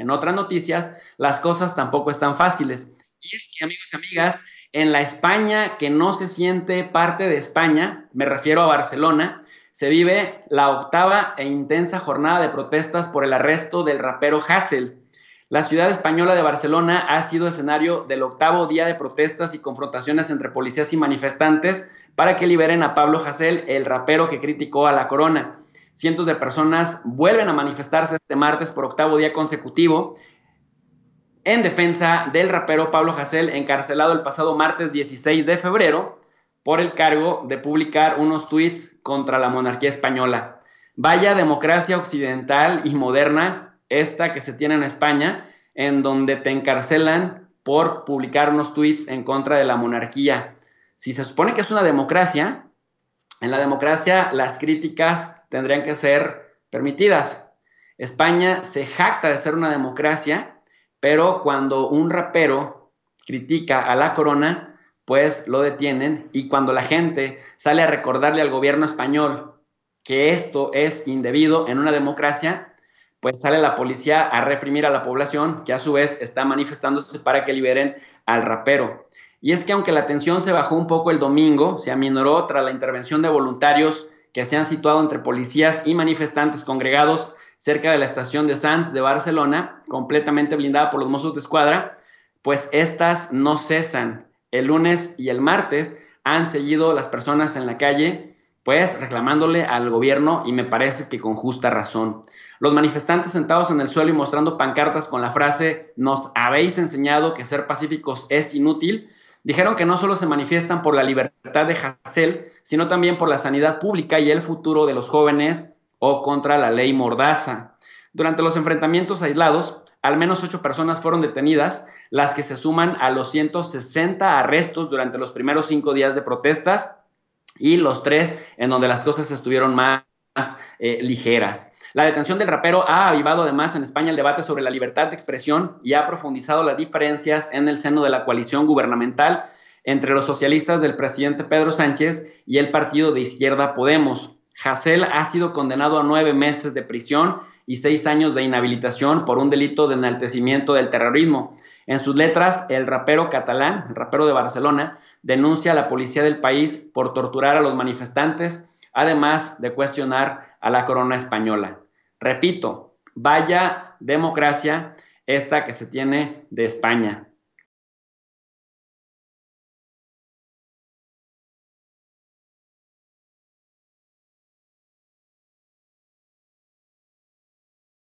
en otras noticias, las cosas tampoco están fáciles. Y es que, amigos y amigas, en la España que no se siente parte de España, me refiero a Barcelona, se vive la octava e intensa jornada de protestas por el arresto del rapero Hassel. La ciudad española de Barcelona ha sido escenario del octavo día de protestas y confrontaciones entre policías y manifestantes para que liberen a Pablo Hassel, el rapero que criticó a la corona. Cientos de personas vuelven a manifestarse este martes por octavo día consecutivo en defensa del rapero Pablo Hassel, encarcelado el pasado martes 16 de febrero por el cargo de publicar unos tweets contra la monarquía española. Vaya democracia occidental y moderna esta que se tiene en España, en donde te encarcelan por publicar unos tweets en contra de la monarquía. Si se supone que es una democracia, en la democracia las críticas tendrían que ser permitidas. España se jacta de ser una democracia, pero cuando un rapero critica a la corona, pues lo detienen y cuando la gente sale a recordarle al gobierno español que esto es indebido en una democracia, pues sale la policía a reprimir a la población que a su vez está manifestándose para que liberen al rapero. Y es que aunque la tensión se bajó un poco el domingo, se aminoró tras la intervención de voluntarios que se han situado entre policías y manifestantes congregados cerca de la estación de Sanz de Barcelona, completamente blindada por los mozos de escuadra, pues estas no cesan. El lunes y el martes han seguido las personas en la calle, pues reclamándole al gobierno y me parece que con justa razón. Los manifestantes sentados en el suelo y mostrando pancartas con la frase nos habéis enseñado que ser pacíficos es inútil, Dijeron que no solo se manifiestan por la libertad de Hassel, sino también por la sanidad pública y el futuro de los jóvenes o contra la ley Mordaza. Durante los enfrentamientos aislados, al menos ocho personas fueron detenidas, las que se suman a los 160 arrestos durante los primeros cinco días de protestas y los tres en donde las cosas estuvieron más eh, ligeras. La detención del rapero ha avivado además en España el debate sobre la libertad de expresión y ha profundizado las diferencias en el seno de la coalición gubernamental entre los socialistas del presidente Pedro Sánchez y el partido de izquierda Podemos. Hassel ha sido condenado a nueve meses de prisión y seis años de inhabilitación por un delito de enaltecimiento del terrorismo. En sus letras, el rapero catalán, el rapero de Barcelona, denuncia a la policía del país por torturar a los manifestantes, además de cuestionar a la corona española. Repito, vaya democracia esta que se tiene de España.